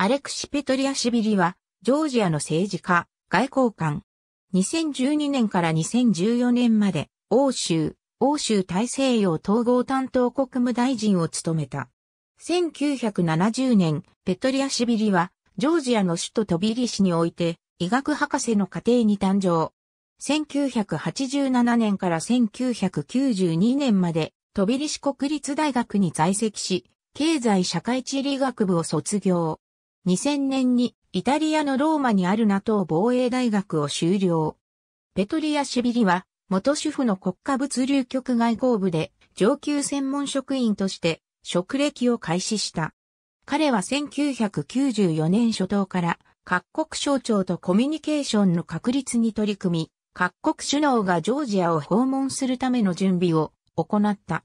アレクシ・ペトリアシビリは、ジョージアの政治家、外交官。2012年から2014年まで、欧州、欧州大西洋統合担当国務大臣を務めた。1970年、ペトリアシビリは、ジョージアの首都トビリシにおいて、医学博士の家庭に誕生。1987年から1992年まで、トビリシ国立大学に在籍し、経済社会地理学部を卒業。2000年にイタリアのローマにある NATO 防衛大学を修了。ペトリア・シビリは元主婦の国家物流局外交部で上級専門職員として職歴を開始した。彼は1994年初頭から各国省庁とコミュニケーションの確立に取り組み、各国首脳がジョージアを訪問するための準備を行った。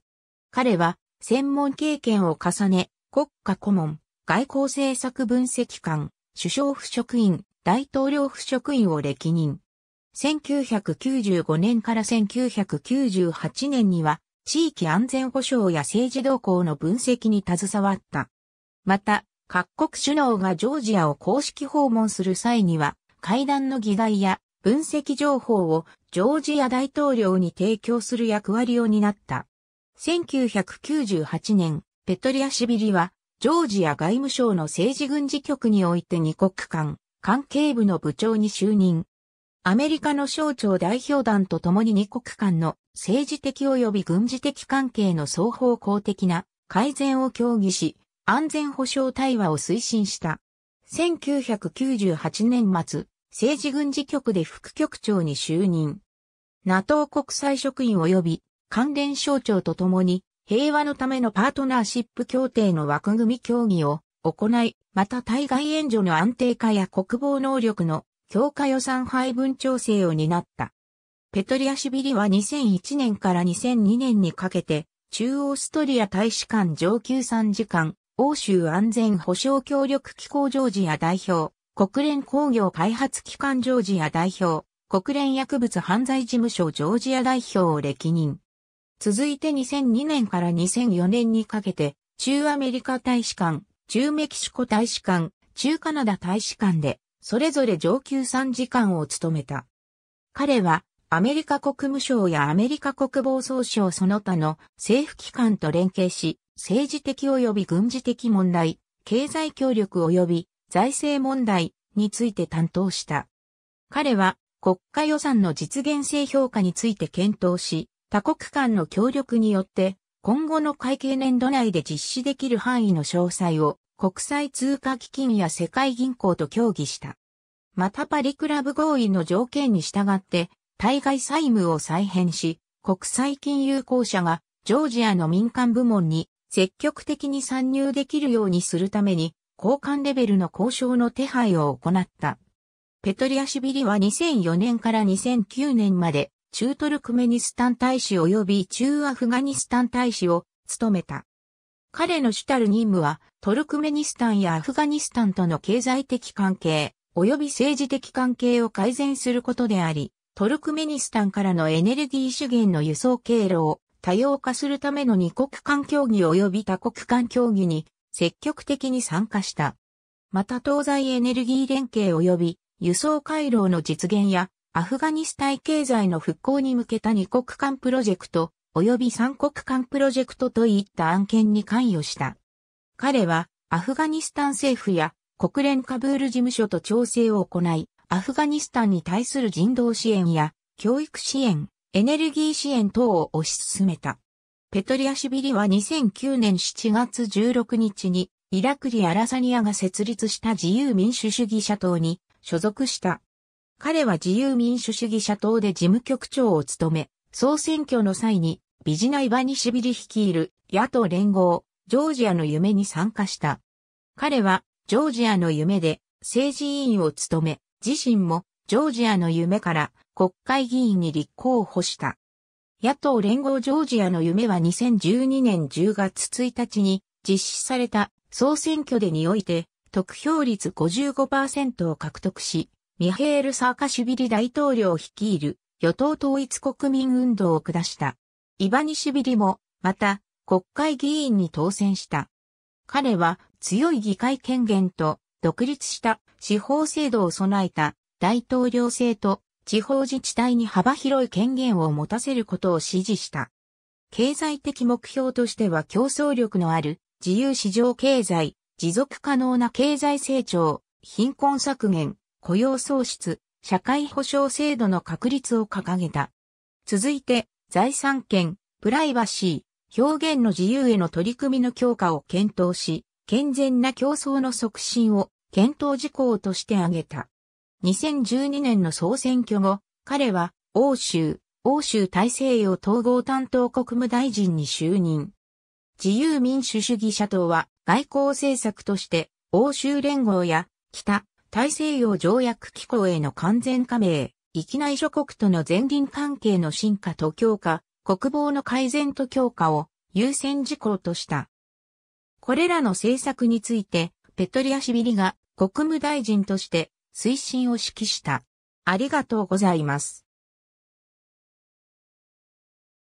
彼は専門経験を重ね、国家顧問、外交政策分析官、首相府職員、大統領府職員を歴任。1995年から1998年には、地域安全保障や政治動向の分析に携わった。また、各国首脳がジョージアを公式訪問する際には、会談の議題や分析情報をジョージア大統領に提供する役割を担った。1998年、ペトリアシビリはジョージア外務省の政治軍事局において二国間関係部の部長に就任。アメリカの省庁代表団と共に二国間の政治的及び軍事的関係の双方向的な改善を協議し、安全保障対話を推進した。1998年末、政治軍事局で副局長に就任。NATO 国際職員及び関連省庁と共に平和のためのパートナーシップ協定の枠組み協議を行い、また対外援助の安定化や国防能力の強化予算配分調整を担った。ペトリアシビリは2001年から2002年にかけて、中央ストリア大使館上級参事官、欧州安全保障協力機構ジョージア代表、国連工業開発機関ジョージア代表、国連薬物犯罪事務所ジョージア代表を歴任。続いて2002年から2004年にかけて、中アメリカ大使館、中メキシコ大使館、中カナダ大使館で、それぞれ上級参事官を務めた。彼は、アメリカ国務省やアメリカ国防総省その他の政府機関と連携し、政治的及び軍事的問題、経済協力及び財政問題について担当した。彼は国家予算の実現性評価について検討し、多国間の協力によって、今後の会計年度内で実施できる範囲の詳細を国際通貨基金や世界銀行と協議した。またパリクラブ合意の条件に従って、対外債務を再編し、国際金融公社がジョージアの民間部門に積極的に参入できるようにするために、交換レベルの交渉の手配を行った。ペトリアシビリは2004年から2009年まで中トルクメニスタン大使及び中アフガニスタン大使を務めた。彼の主たる任務は、トルクメニスタンやアフガニスタンとの経済的関係、及び政治的関係を改善することであり、トルクメニスタンからのエネルギー資源の輸送経路を多様化するための二国間協議及び多国間協議に積極的に参加した。また東西エネルギー連携及び輸送回廊の実現やアフガニスタン経済の復興に向けた二国間プロジェクト、及び三国間プロジェクトといった案件に関与した。彼は、アフガニスタン政府や国連カブール事務所と調整を行い、アフガニスタンに対する人道支援や教育支援、エネルギー支援等を推し進めた。ペトリアシビリは2009年7月16日にイラクリ・アラサニアが設立した自由民主主義者党に所属した。彼は自由民主主義者党で事務局長を務め、総選挙の際に、ビジナイバニシビリ率いる野党連合、ジョージアの夢に参加した。彼は、ジョージアの夢で政治委員を務め、自身もジョージアの夢から国会議員に立候補した。野党連合ジョージアの夢は2012年10月1日に実施された総選挙でにおいて得票率55%を獲得し、ミヘール・サーカシュビリ大統領率いる与党統一国民運動を下した。イバニシュビリも、また、国会議員に当選した。彼は強い議会権限と独立した司法制度を備えた大統領制と地方自治体に幅広い権限を持たせることを支持した。経済的目標としては競争力のある自由市場経済、持続可能な経済成長、貧困削減、雇用創出、社会保障制度の確立を掲げた。続いて、財産権、プライバシー、表現の自由への取り組みの強化を検討し、健全な競争の促進を検討事項として挙げた。2012年の総選挙後、彼は欧州、欧州大西洋統合担当国務大臣に就任。自由民主主義者党は外交政策として欧州連合や北大西洋条約機構への完全加盟、域内諸国との前輪関係の進化と強化、国防の改善と強化を優先事項とした。これらの政策について、ペトリアシビリが国務大臣として推進を指揮した。ありがとうございます。